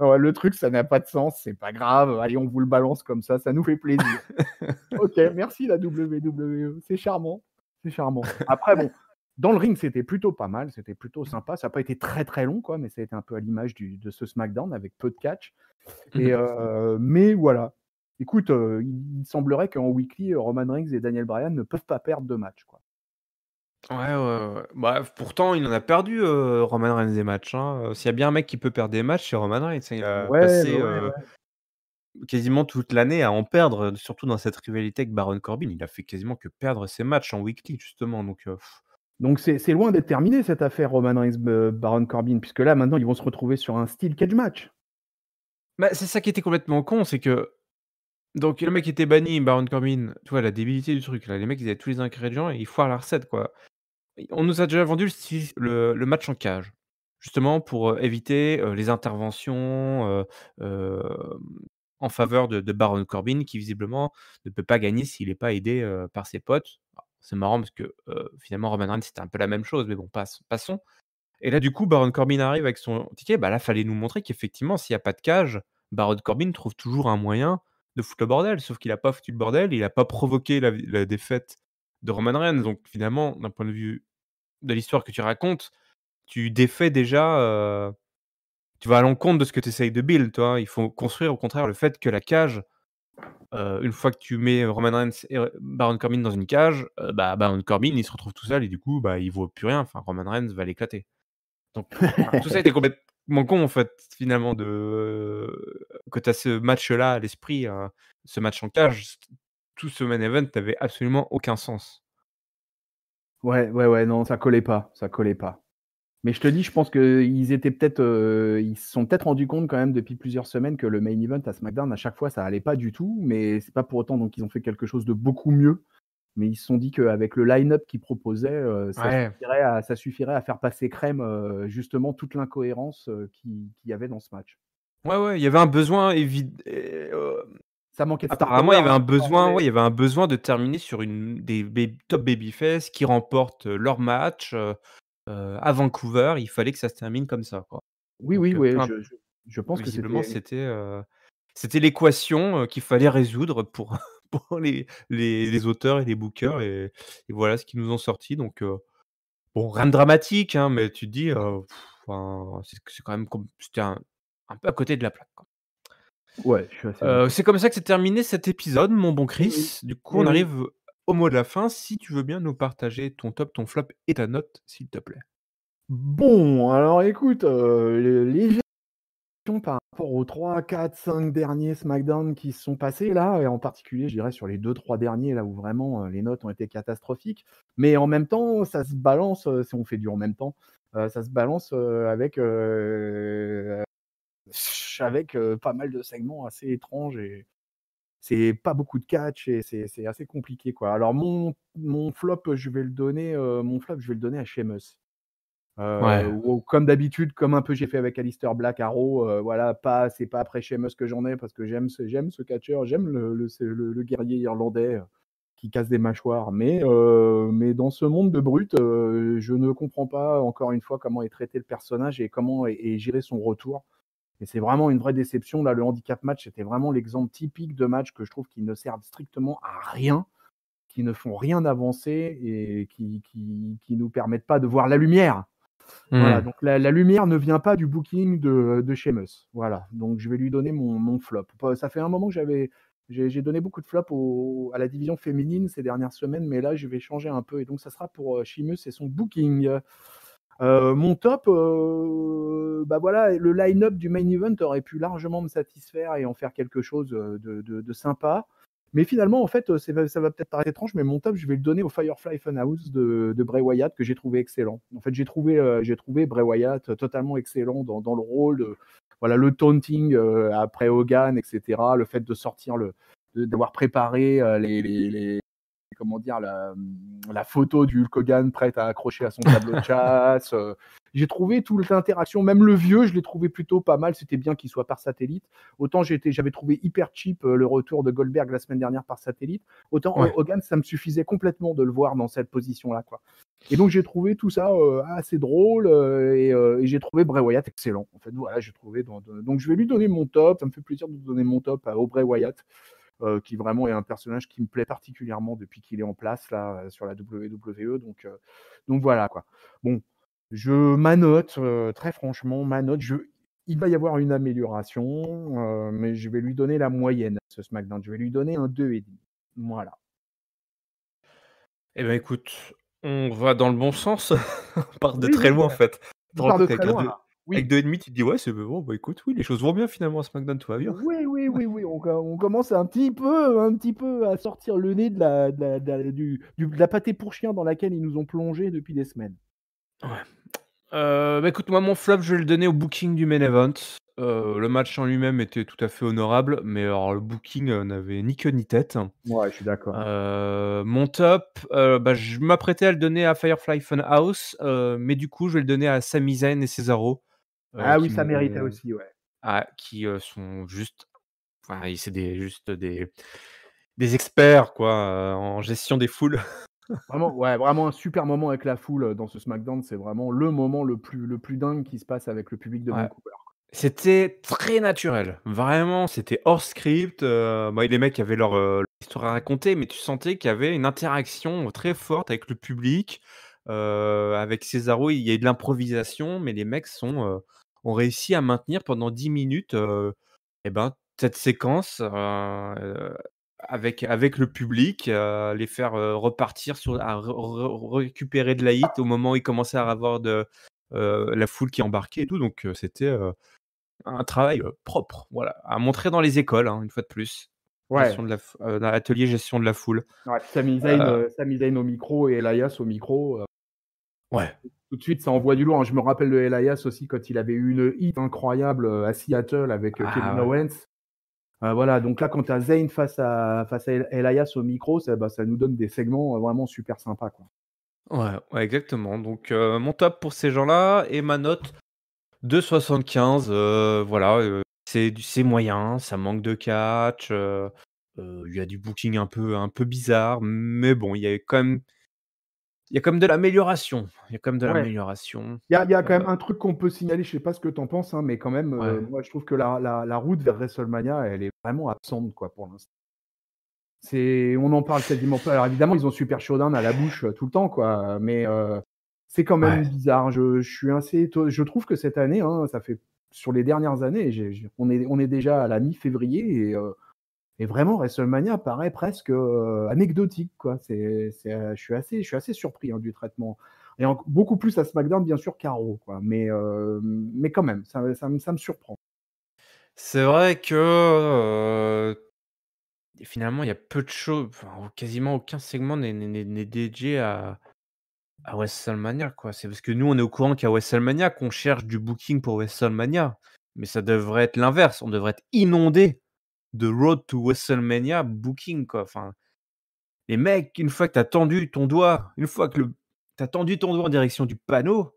S2: le truc, ça n'a pas de sens, c'est pas grave. Allez, on vous le balance comme ça, ça nous fait plaisir. [laughs] ok, merci la WWE, c'est charmant, c'est charmant. Après, bon, dans le ring, c'était plutôt pas mal, c'était plutôt sympa. Ça n'a pas été très très long, quoi, mais ça a été un peu à l'image de ce SmackDown avec peu de catch. Et, mais voilà, écoute, euh, il semblerait qu'en weekly, euh, Roman Reigns et Daniel Bryan ne peuvent pas perdre de matchs. Quoi.
S1: Ouais, ouais, bah, pourtant, il en a perdu euh, Roman Reigns des matchs. Hein. S'il y a bien un mec qui peut perdre des matchs, c'est Roman Reigns. Hein. Il a passé bah quasiment toute l'année à en perdre, surtout dans cette rivalité avec Baron Corbin. Il a fait quasiment que perdre ses matchs en weekly, justement. Donc,
S2: donc c'est loin d'être terminé cette affaire Roman Reigns-Baron Corbin, puisque là, maintenant, ils vont se retrouver sur un style catch match.
S1: Bah, c'est ça qui était complètement con, c'est que donc le mec était banni, Baron Corbin. Tu vois, la débilité du truc, Les mecs, ils avaient tous les ingrédients et ils foirent la recette, quoi. On nous a déjà vendu le, match en cage, justement pour euh, éviter euh, les interventions euh, en faveur de, Baron Corbin, qui visiblement ne peut pas gagner s'il n'est pas aidé par ses potes. C'est marrant parce que finalement, Roman Reigns, c'était un peu la même chose, mais bon, passons. Et là, du coup, Baron Corbin arrive avec son ticket. Bah là, fallait nous montrer qu'effectivement, s'il n'y a pas de cage, Baron Corbin trouve toujours un moyen de foutre le bordel, sauf qu'il n'a pas foutu le bordel, il n'a pas provoqué la, défaite de Roman Reigns. Donc finalement, d'un point de vue de l'histoire que tu racontes, tu défais déjà, euh, tu vas à l'encontre de ce que tu essayes de build. Toi. Hein. Il faut construire au contraire le fait que la cage, euh, une fois que tu mets Roman Reigns et Baron Corbin dans une cage, euh, bah, Baron Corbin il se retrouve tout seul et du coup bah, il vaut plus rien. Enfin, Roman Reigns va l'éclater. Donc tout ça était complètement manquons en fait finalement de que tu as ce match-là à l'esprit, hein, ce match en cage, tout ce main event n'avait absolument aucun sens.
S2: Ouais, ouais, ouais, non, ça collait pas, ça collait pas. Mais je te dis, je pense qu'ils étaient peut-être, ils se sont peut-être rendus compte quand même depuis plusieurs semaines que le main event à SmackDown à chaque fois ça allait pas du tout, mais c'est pas pour autant donc ils ont fait quelque chose de beaucoup mieux mais ils se sont dit qu'avec le line-up qu'ils proposaient, euh, ça, suffirait à, ça, suffirait à, faire passer crème euh, justement toute l'incohérence euh, qui qu'il y avait dans ce match. Ouais, ouais, il y avait un besoin évident. Ça manquait de Apparemment, il y avait un hein, besoin, Oui, il y
S1: avait un besoin de terminer sur une des top babyface qui remportent leur match à Vancouver. Il fallait que ça se termine comme ça, quoi. Oui, oui, oui. Je, pense que c'était c'était l'équation qu'il fallait résoudre pour les, les, auteurs et les bookers. Et, voilà ce qu'ils nous ont sorti. Donc, euh, bon, rien de dramatique, hein, mais tu te dis, euh, c'est, quand même comme, c'était un, peu à côté de la plaque.
S2: Ouais, euh,
S1: c'est comme ça que c'est terminé cet épisode, mon bon Chris. Du coup, on arrive au mot de la fin. Si tu veux bien nous partager ton top, ton flop et ta note, s'il te plaît.
S2: Bon, alors écoute, euh, les par rapport aux 3, 4, 5 derniers SmackDown qui se sont passés là, et en particulier, je dirais, sur les 2, 3 derniers, là où vraiment euh, les notes ont été catastrophiques. Mais en même temps, ça se balance, euh, si on fait du en même temps, euh, ça se balance avec, avec pas mal de segments assez étranges et c'est pas beaucoup de catch et c'est assez compliqué quoi. Alors mon, flop, je vais le donner, mon flop, je vais le donner à Sheamus. Euh, ou comme d'habitude, comme un peu j'ai fait avec Alistair Black, Arrow, euh, voilà, pas, c'est pas après ce que j'en ai parce que j'aime ce, j'aime ce catcher, j'aime le, le, guerrier irlandais euh, qui casse des mâchoires. Mais, mais dans ce monde de brut, je ne comprends pas encore une fois comment est traité le personnage et comment est, géré son retour. Et c'est vraiment une vraie déception. Là, le handicap match, c'était vraiment l'exemple typique de match que je trouve qui ne servent strictement à rien, qui ne font rien avancer et qui, qui, qui nous permettent pas de voir la lumière. Voilà, hmm. donc la, lumière ne vient pas du booking de, de Sheamus. Voilà, donc je vais lui donner mon, flop. Ça fait un moment que j'avais, j'ai donné beaucoup de flops à la division féminine ces dernières semaines, mais là je vais changer un peu et donc ça sera pour euh, Sheamus et son booking. Euh, mon top, euh, bah voilà, le line-up du main event aurait pu largement me satisfaire et en faire quelque chose de sympa. Mais finalement, en fait, euh, ça va peut-être paraître étrange, mais mon top, je vais le donner au Firefly Funhouse de, de Bray Wyatt que j'ai trouvé excellent. En fait, j'ai trouvé, euh, Bray Wyatt euh, totalement excellent dans, le rôle, de, voilà, le taunting après Hogan, etc., le fait de sortir le d'avoir préparé les, comment dire, la, photo du Hulk Hogan prête à accrocher à son tableau de [laughs] chasse. Euh, j'ai trouvé toute l'interaction, même le vieux, je l'ai trouvé plutôt pas mal. C'était bien qu'il soit par satellite. Autant j'avais trouvé hyper cheap euh, le retour de Goldberg la semaine dernière par satellite. Autant euh, Hogan, ça me suffisait complètement de le voir dans cette position-là, Et donc j'ai trouvé tout ça assez drôle et, j'ai trouvé Bray Wyatt excellent. En fait, voilà, j'ai trouvé. Donc je vais lui donner mon top. Ça me fait plaisir de donner mon top à Bray Wyatt. Euh, qui vraiment est un personnage qui me plaît particulièrement depuis qu'il est en place là euh, sur la WWE. Donc, euh, donc voilà quoi. Bon, je manote très franchement, manote. Je, il va y avoir une amélioration, mais je vais lui donner la moyenne ce SmackDown. Je vais lui donner un 2,5. Voilà.
S1: Eh bien, écoute, on va dans le bon sens. [laughs] on part de très loin en fait. On part de avec deux et tu te dis, ouais, c'est bon, bah écoute, oui, les choses vont bien finalement à SmackDown, tout va bien.
S2: Oui, oui, oui, oui, on, commence un petit peu, un petit peu à sortir le nez de la, de la, du, la pâtée pour chien dans laquelle ils nous ont plongé depuis des semaines. Ouais.
S1: Euh, bah écoute, moi, mon flop, je vais le donner au booking du main event. Euh, le match en lui-même était tout à fait honorable, mais alors, le booking euh, n'avait ni queue ni tête. Ouais, je suis d'accord. mon top, bah, je m'apprêtais à le donner à Firefly Funhouse, mais du coup, je vais le donner à Sami et Cesaro ah oui, ça méritait aussi, ouais. Ah, qui sont juste. Enfin, c'est des, juste des, des experts, quoi, en gestion des foules. [laughs]
S2: vraiment, ouais, vraiment un super moment avec la foule dans ce SmackDown. C'est vraiment le moment le plus, le plus dingue qui se passe avec le public de Vancouver.
S1: C'était très naturel. Vraiment, c'était hors script. bah, les mecs avaient leur, leur, histoire à raconter, mais tu sentais qu'il y avait une interaction très forte avec le public. avec Cesaro, il y a eu de l'improvisation, mais les mecs sont ont réussi à maintenir pendant 10 minutes et eh ben, cette séquence avec, avec le public, les faire repartir sur, à récupérer de la hit au moment où ils commençaient à avoir de la foule qui embarquait et tout. Donc c'était un travail propre, voilà, à montrer dans les écoles hein, une fois de plus. Ouais. dans l'atelier gestion de la foule.
S2: Ouais, au micro et Elias au micro. ouais tout de suite, ça envoie du lourd. Hein. Je me rappelle de Elias aussi quand il avait eu une hit incroyable euh, à Seattle avec euh, ah, Kevin Owens. Euh, voilà, donc là, quand tu as Zayn face à, face à Elias au micro, ça, bah, ça nous donne des segments vraiment super sympas. Quoi.
S1: Ouais, exactement. Donc, mon top pour ces gens-là et ma note de 75. voilà, c'est moyen, ça manque de catch. Il y a du booking un peu, un peu bizarre, mais bon, il y a quand même il y a quand même de l'amélioration. Il y a quand même de l'amélioration. Il y a, quand même
S2: un truc qu'on peut signaler, je ne sais pas ce que tu en penses, hein, mais quand même, euh, moi je trouve que la, route vers WrestleMania, elle est vraiment absente quoi, pour l'instant. C'est, on en parle quasiment pas. Alors évidemment, ils ont Super Chaudin à la bouche euh, tout le temps, quoi. Mais euh, c'est quand même bizarre. Je, suis assez Je trouve que cette année, hein, ça fait sur les dernières années, on, est, on est déjà à la mi-février et et vraiment, WrestleMania paraît presque euh, anecdotique. Quoi. C'est, euh, je, suis assez, je suis assez surpris hein, du traitement. Et beaucoup plus à SmackDown, bien sûr, qu'à Raw. Quoi. Mais, euh, mais quand même, ça, me, surprend.
S1: C'est vrai que finalement, il y a peu de choses. quasiment aucun segment n'est dédié à, à WrestleMania. C'est parce que nous, on est au courant qu'à WrestleMania, qu'on cherche du booking pour WrestleMania. Mais ça devrait être l'inverse. On devrait être inondé The Road to WrestleMania booking, quoi. Enfin, les mecs, une fois que t'as tendu ton
S2: doigt, une fois que t'as tendu ton doigt en direction du panneau,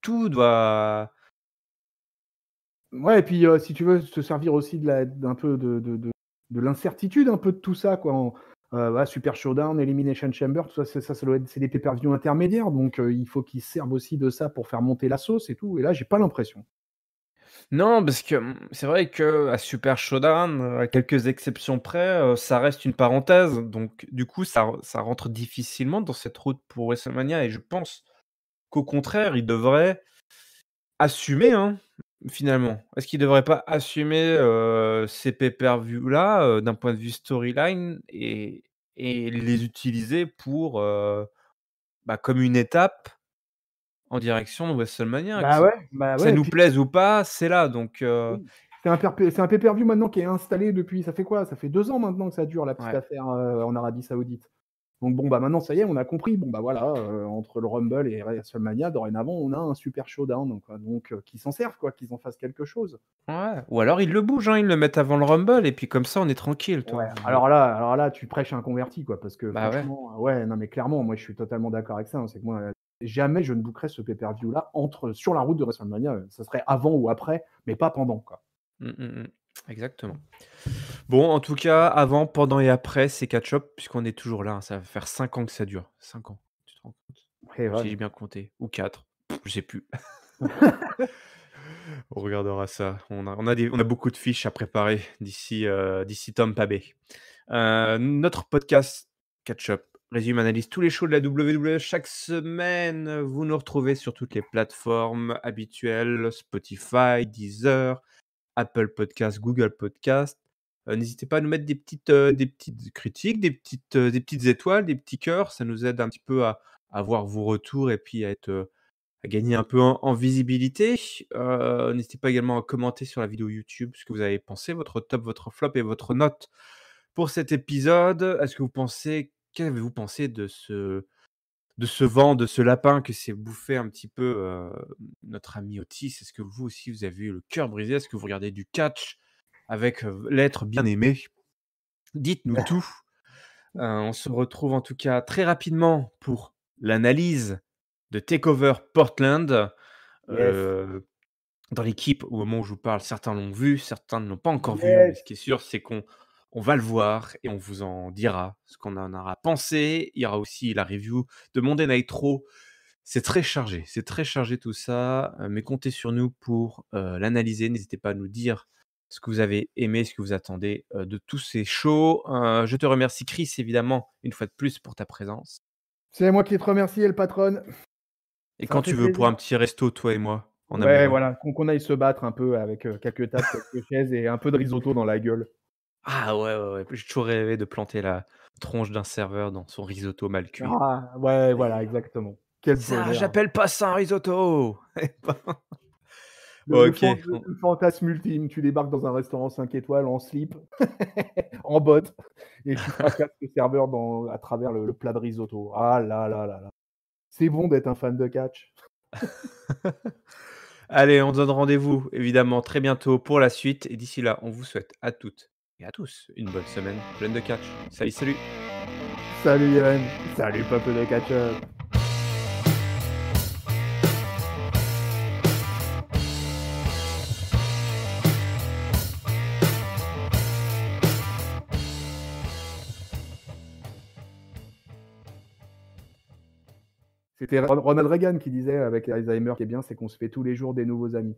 S2: tout doit. Ouais, et puis euh, si tu veux te servir aussi de la, d'un peu de, de, l'incertitude, un peu de tout ça, quoi. Euh, Super Showdown, Elimination Chamber, tout ça, c'est, ça, doit être, c'est des pay intermédiaires, donc euh, il faut qu'ils servent aussi de ça pour faire monter la sauce et tout. Et là, j'ai pas l'impression.
S1: Non, parce que mmh, c'est vrai que à Super Showdown, euh, à quelques exceptions près, euh, ça reste une parenthèse. Donc, du coup, ça, rentre difficilement dans cette route pour WrestleMania. Et je pense qu'au contraire, il devrait assumer, hein, finalement. Est-ce qu'il ne devrait pas assumer euh, ces pay per là d'un point de vue storyline et, les utiliser pour, bah, comme une étape en direction de WrestleMania. Bah ouais,
S2: bah ouais, ça nous plaise
S1: ou pas, c'est là. Donc, euh,
S2: C'est un, un maintenant qui est installé depuis, ça fait quoi Ça fait deux ans maintenant que ça dure la petite affaire euh, en Arabie Saoudite. Donc bon, bah maintenant ça y est, on a compris. Bon bah voilà, euh, entre le Rumble et WrestleMania, dorénavant, on a un super showdown. Donc, donc qui qu'ils s'en servent, quoi, qu'ils en fassent quelque chose.
S1: Ouais. Ou alors ils le bougent, hein, ils le mettent avant le Rumble, et puis comme ça on est tranquille. Toi. Ouais. Alors
S2: là, alors là, tu prêches un converti, quoi, parce que bah franchement, ouais. non mais clairement, moi je suis totalement d'accord avec ça. Hein, c'est que moi, jamais je ne bouquerai ce pay-per-view là entre sur la route de WrestleMania. Euh, ça serait avant ou après, mais pas pendant quoi.
S1: Mm, mm, mm. Exactement. Bon, en tout cas, avant, pendant et après, c'est catch-up, puisqu'on est toujours là. Hein, ça va faire 5 ans que ça dure. 5 ans, tu te rends compte eh Si j'ai bien compté. Ou 4, je sais plus. [laughs] on regardera ça. On a, on, a on a, beaucoup de fiches à préparer d'ici euh, d'ici Tom Pabé. Euh, notre podcast catch-up résume, analyse tous les shows de la WWE chaque semaine. Vous nous retrouvez sur toutes les plateformes habituelles Spotify, Deezer, Apple Podcast, Google Podcast. Euh, n'hésitez pas à nous mettre des petites, euh, des petites critiques, des petites, euh, des petites étoiles, des petits cœurs. Ça nous aide un petit peu à, avoir vos retours et puis à, être, à gagner un peu en, en visibilité. N'hésitez pas également à commenter sur la vidéo YouTube ce que vous avez pensé, votre top, votre flop et votre note pour cet épisode. Est-ce que vous pensez Qu'avez-vous pensé de ce, de ce vent, de ce lapin que s'est bouffé un petit peu euh, notre ami Otis Est-ce que vous aussi, vous avez eu le cœur brisé Est-ce que vous regardez du catch avec l'être bien aimé Dites-nous bah tout. Euh, on se retrouve en tout cas très rapidement pour l'analyse de Takeover Portland. Euh, dans l'équipe, où au moment où je vous parle, certains l'ont vu, certains ne l'ont pas encore vu. Hein, ce qui est sûr, c'est qu'on on va le voir et on vous en dira ce qu'on en aura pensé. Il y aura aussi la review de Monday Night C'est très chargé, c'est très chargé tout ça, euh, mais comptez sur nous pour euh, l'analyser. N'hésitez pas à nous dire ce que vous avez aimé, ce que vous attendez euh, de tous ces shows. je te remercie Chris, évidemment, une fois de plus pour ta présence.
S2: C'est moi qui te remercie, le patron. Et quand tu veux pour un
S1: petit resto, toi et moi. ouais, voilà,
S2: qu'on aille se battre un peu avec quelques tasses, quelques [laughs] chaises et un peu de risotto dans la gueule.
S1: Ah ouais, ouais, J'ai toujours rêvé de planter la tronche d'un serveur dans son risotto mal cuit. Ah ouais, voilà, exactement. ça, j'appelle pas ça un risotto [laughs] ben [laughs] ok.
S2: fantasme ultime, tu débarques dans un restaurant 5 étoiles en slip, [laughs] en botte, et tu fracasses le serveur dans, à travers le, le, plat de risotto. Ah là là là là. C'est bon d'être un fan de catch.
S1: Allez, on se donne rendez-vous évidemment très bientôt pour la suite. Et d'ici là, on vous souhaite à toutes et à tous une bonne semaine pleine de catch. Salut, salut. Salut Yann, salut peuple
S2: de catch C'était Ronald Reagan qui disait avec Alzheimer, qui est bien, c'est qu'on se fait tous les jours des nouveaux amis.